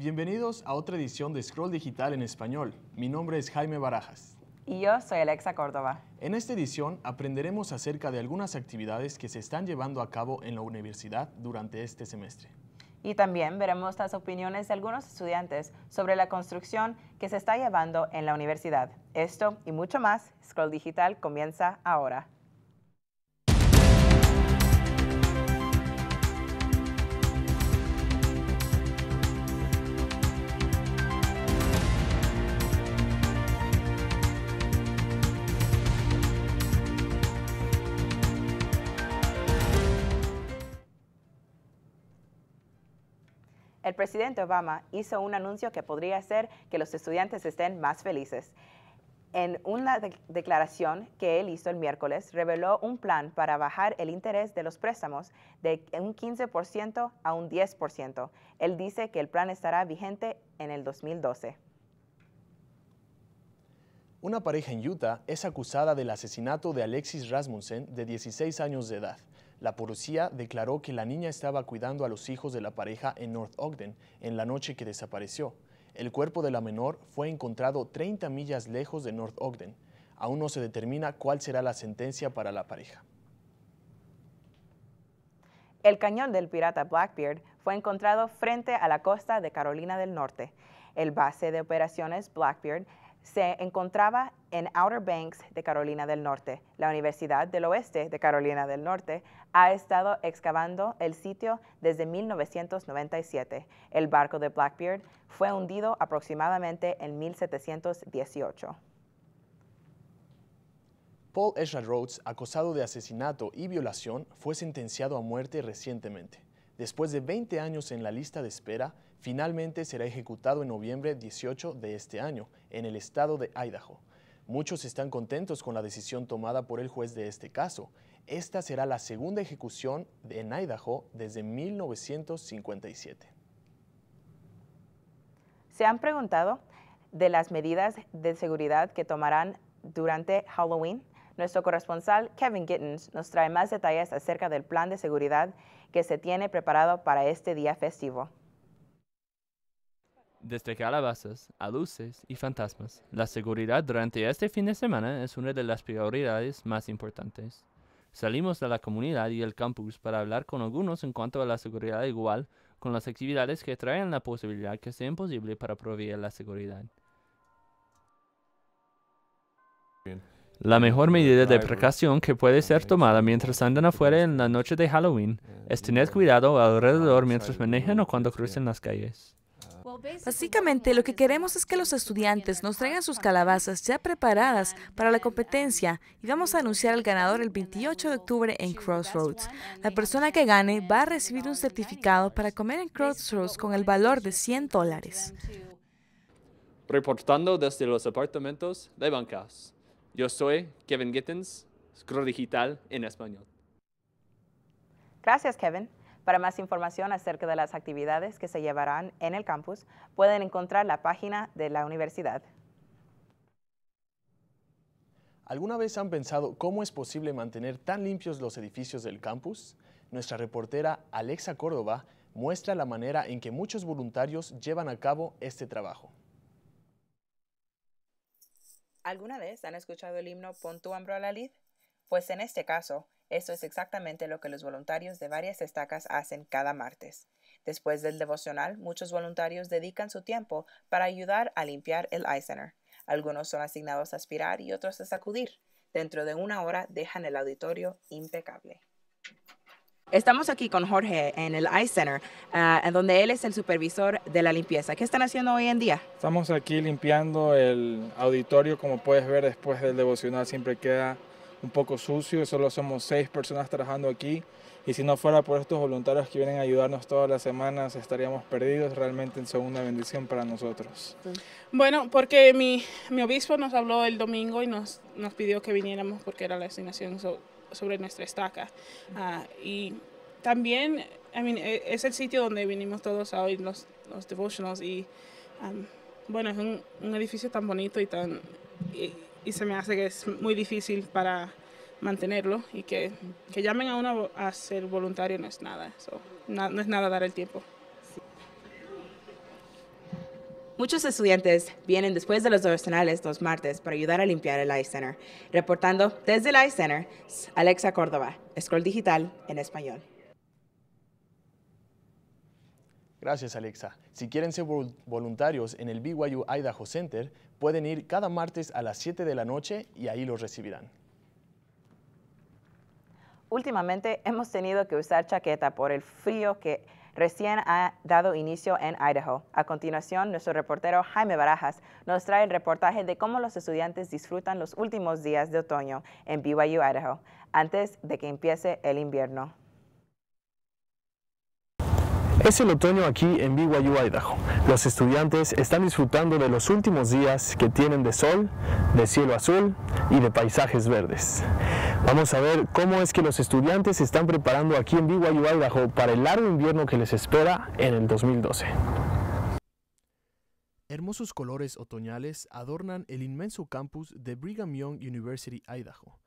Bienvenidos a otra edición de Scroll Digital en Español. Mi nombre es Jaime Barajas. Y yo soy Alexa Córdoba. En esta edición aprenderemos acerca de algunas actividades que se están llevando a cabo en la universidad durante este semestre. Y también veremos las opiniones de algunos estudiantes sobre la construcción que se está llevando en la universidad. Esto y mucho más, Scroll Digital comienza ahora. El presidente Obama hizo un anuncio que podría hacer que los estudiantes estén más felices. En una declaración que él hizo el miércoles, reveló un plan para bajar el interés de los préstamos de un 15% a un 10%. Él dice que el plan estará vigente en el 2012. Una pareja en Utah es acusada del asesinato de Alexis Rasmussen, de 16 años de edad. La policía declaró que la niña estaba cuidando a los hijos de la pareja en North Ogden en la noche que desapareció. El cuerpo de la menor fue encontrado 30 millas lejos de North Ogden. Aún no se determina cuál será la sentencia para la pareja. El cañón del pirata Blackbeard fue encontrado frente a la costa de Carolina del Norte. El base de operaciones Blackbeard se encontraba en Outer Banks de Carolina del Norte. La Universidad del Oeste de Carolina del Norte ha estado excavando el sitio desde 1997. El barco de Blackbeard fue hundido aproximadamente en 1718. Paul Ezra Rhodes, acosado de asesinato y violación, fue sentenciado a muerte recientemente. Después de 20 años en la lista de espera, finalmente será ejecutado en noviembre 18 de este año en el estado de Idaho. Muchos están contentos con la decisión tomada por el juez de este caso. Esta será la segunda ejecución en Idaho desde 1957. ¿Se han preguntado de las medidas de seguridad que tomarán durante Halloween? Nuestro corresponsal Kevin Gittens nos trae más detalles acerca del plan de seguridad que se tiene preparado para este día festivo. Desde calabazas a luces y fantasmas, la seguridad durante este fin de semana es una de las prioridades más importantes. Salimos de la comunidad y el campus para hablar con algunos en cuanto a la seguridad igual con las actividades que traen la posibilidad que sea imposible para proveer la seguridad. La mejor medida de precaución que puede ser tomada mientras andan afuera en la noche de Halloween es tener cuidado alrededor mientras manejan o cuando crucen las calles. Básicamente lo que queremos es que los estudiantes nos traigan sus calabazas ya preparadas para la competencia y vamos a anunciar al ganador el 28 de octubre en Crossroads. La persona que gane va a recibir un certificado para comer en Crossroads con el valor de 100 dólares. Reportando desde los apartamentos de bancas. Yo soy Kevin Gittens, Scroll Digital en español. Gracias, Kevin. Para más información acerca de las actividades que se llevarán en el campus, pueden encontrar la página de la universidad. ¿Alguna vez han pensado cómo es posible mantener tan limpios los edificios del campus? Nuestra reportera Alexa Córdoba muestra la manera en que muchos voluntarios llevan a cabo este trabajo. ¿Alguna vez han escuchado el himno Pon tu a la lid? Pues en este caso, eso es exactamente lo que los voluntarios de varias estacas hacen cada martes. Después del devocional, muchos voluntarios dedican su tiempo para ayudar a limpiar el Center. Algunos son asignados a aspirar y otros a sacudir. Dentro de una hora dejan el auditorio impecable. Estamos aquí con Jorge en el Eye Center, ah, donde él es el supervisor de la limpieza. ¿Qué están haciendo hoy en día? Estamos aquí limpiando el auditorio, como puedes ver después del devocional siempre queda un poco sucio, solo somos seis personas trabajando aquí y si no fuera por estos voluntarios que vienen a ayudarnos todas las semanas estaríamos perdidos, realmente en una bendición para nosotros. Bueno, porque mi, obispo nos habló el domingo y nos, nos pidió que viniéramos porque era la asignación sobre nuestra estaca ah, y también e, es el sitio donde vinimos todos a oír los, los devotionals y bueno, es un, edificio tan bonito y tan y se me hace que es muy difícil para mantenerlo y que, que llamen a uno a ser voluntario no es nada, Eso no, es nada dar el tiempo. Muchos estudiantes vienen después de los docenales los martes para ayudar a limpiar el ice I-Center. Reportando desde el I-Center, Alexa Córdoba, Scroll Digital en español. Gracias, Alexa. Si quieren ser voluntarios en el BYU Idaho Center, pueden ir cada martes a las 7 de la noche y ahí los recibirán. Últimamente hemos tenido que usar chaqueta por el frío que recién ha dado inicio en Idaho. A continuación, nuestro reportero Jaime Barajas nos trae el reportaje de cómo los estudiantes disfrutan los últimos días de otoño en BYU, Idaho, antes de que empiece el invierno. Es el otoño aquí en BYU, Idaho. Los estudiantes están disfrutando de los últimos días que tienen de sol, de cielo azul y de paisajes verdes. Vamos a ver cómo es que los estudiantes se están preparando aquí en BYU, Idaho para el largo invierno que les espera en el 2012. Hermosos colores otoñales adornan el inmenso campus de Brigham Young University, Idaho.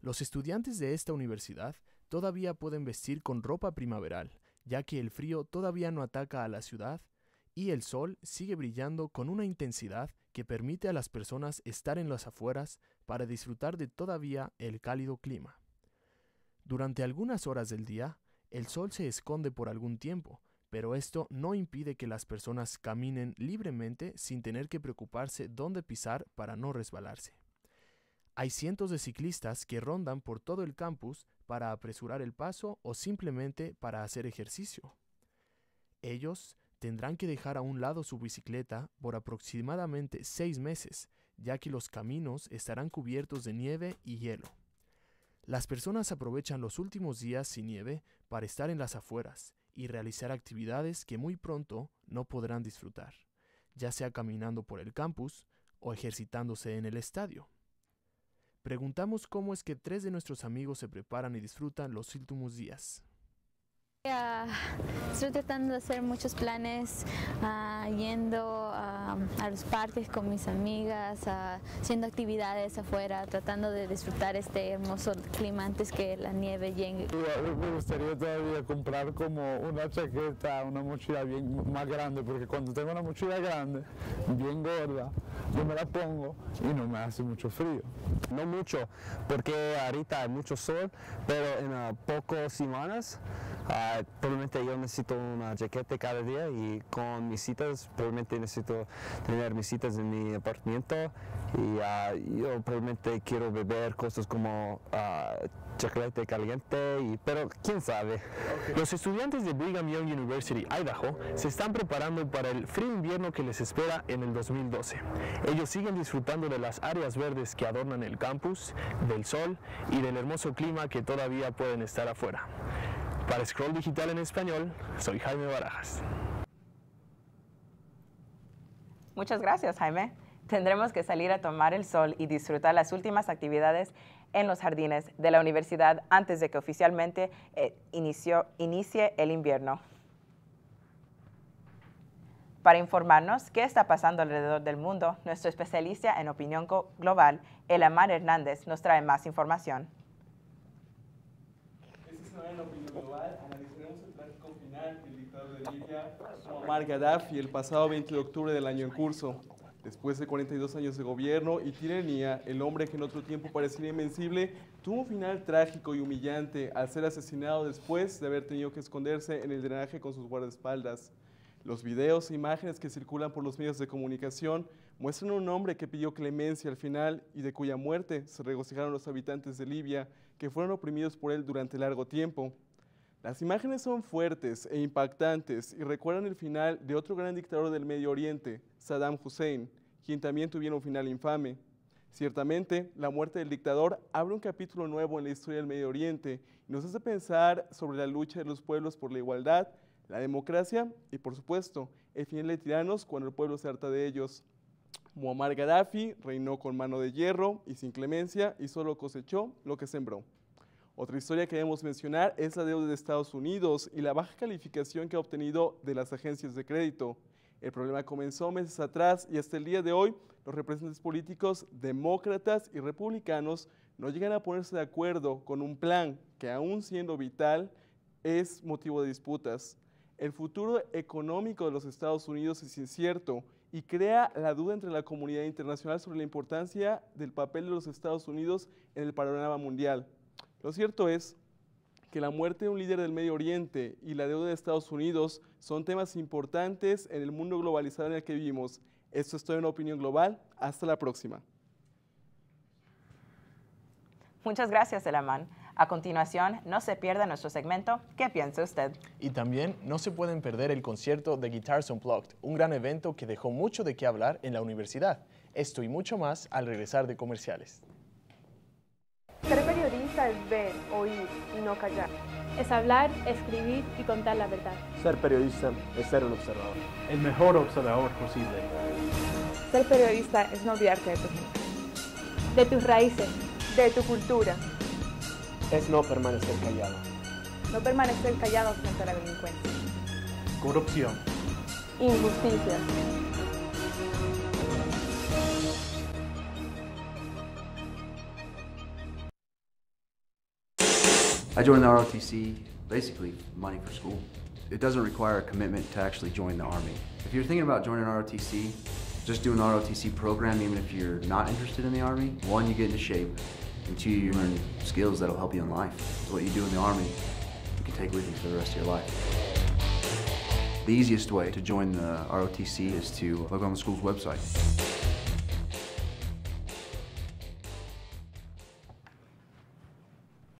Los estudiantes de esta universidad todavía pueden vestir con ropa primaveral, ya que el frío todavía no ataca a la ciudad y el sol sigue brillando con una intensidad que permite a las personas estar en las afueras para disfrutar de todavía el cálido clima. Durante algunas horas del día, el sol se esconde por algún tiempo, pero esto no impide que las personas caminen libremente sin tener que preocuparse dónde pisar para no resbalarse. Hay cientos de ciclistas que rondan por todo el campus para apresurar el paso o simplemente para hacer ejercicio. Ellos tendrán que dejar a un lado su bicicleta por aproximadamente seis meses, ya que los caminos estarán cubiertos de nieve y hielo. Las personas aprovechan los últimos días sin nieve para estar en las afueras y realizar actividades que muy pronto no podrán disfrutar, ya sea caminando por el campus o ejercitándose en el estadio. Preguntamos cómo es que tres de nuestros amigos se preparan y disfrutan los últimos días. estoy tratando de hacer muchos planes, ah, yendo a a, los parques con mis amigas, haciendo actividades afuera, tratando de disfrutar este hermoso clima antes que la nieve llegue. Me gustaría todavía comprar como una chaqueta, una mochila bien más grande, porque cuando tengo una mochila grande, bien gorda, yo me la pongo y no me hace mucho frío. No mucho, porque ahorita hay mucho sol, pero en ah, pocas semanas Ah, probablemente yo necesito una chaqueta cada día y con mis citas, probablemente necesito tener mis citas en mi apartamento y ah, yo probablemente quiero beber cosas como ah, chocolate caliente, y, pero quién sabe. Los estudiantes de Brigham Young University, Idaho, se están preparando para el frío invierno que les espera en el 2012. Ellos siguen disfrutando de las áreas verdes que adornan el campus, del sol y del hermoso clima que todavía pueden estar afuera. Para Scroll Digital en Español, soy Jaime Barajas. Muchas gracias, Jaime. Tendremos que salir a tomar el sol y disfrutar las últimas actividades en los jardines de la universidad antes de que oficialmente eh, inicie el invierno. Para informarnos qué está pasando alrededor del mundo, nuestro especialista en opinión global, Elamar Hernández, nos trae más información global, analizaremos el trágico final del dictador de Libia, Omar Gaddafi, el pasado 20 de octubre del año en curso. Después de 42 años de gobierno y tiranía, el hombre que en otro tiempo parecía invencible tuvo un final trágico y humillante al ser asesinado después de haber tenido que esconderse en el drenaje con sus guardaespaldas. Los videos e imágenes que circulan por los medios de comunicación muestran un hombre que pidió clemencia al final y de cuya muerte se regocijaron los habitantes de Libia, que fueron oprimidos por él durante largo tiempo. Las imágenes son fuertes e impactantes y recuerdan el final de otro gran dictador del Medio Oriente, Saddam Hussein, quien también tuviera un final infame. Ciertamente, la muerte del dictador abre un capítulo nuevo en la historia del Medio Oriente y nos hace pensar sobre la lucha de los pueblos por la igualdad, la democracia y, por supuesto, el final de tiranos cuando el pueblo se harta de ellos. Muammar Gaddafi reinó con mano de hierro y sin clemencia y solo cosechó lo que sembró. Otra historia que debemos mencionar es la deuda de Estados Unidos y la baja calificación que ha obtenido de las agencias de crédito. El problema comenzó meses atrás y hasta el día de hoy los representantes políticos demócratas y republicanos no llegan a ponerse de acuerdo con un plan que aún siendo vital es motivo de disputas. El futuro económico de los Estados Unidos es incierto y crea la duda entre la comunidad internacional sobre la importancia del papel de los Estados Unidos en el panorama mundial. Lo cierto es que la muerte de un líder del Medio Oriente y la deuda de Estados Unidos son temas importantes en el mundo globalizado en el que vivimos. Esto es todo en Opinión Global. Hasta la próxima. Muchas gracias, Elamán. A continuación, no se pierda nuestro segmento ¿Qué piensa usted? Y también no se pueden perder el concierto de Guitars Unplugged, un gran evento que dejó mucho de qué hablar en la universidad. Esto y mucho más al regresar de comerciales. Ser periodista es ver, oír y no callar. Es hablar, escribir y contar la verdad. Ser periodista es ser un observador. El mejor observador posible. Ser periodista es no olvidarte de tu De tus raíces. De tu cultura. Es no permanecer callado. No permanecer callado frente a la delincuencia. Corrupción. Injusticia I joined the ROTC basically money for school. It doesn't require a commitment to actually join the Army. If you're thinking about joining ROTC, just do an ROTC program even if you're not interested in the Army. One, you get into shape, and two, you learn skills that'll help you in life. So what you do in the Army, you can take with you for the rest of your life. The easiest way to join the ROTC is to look on the school's website.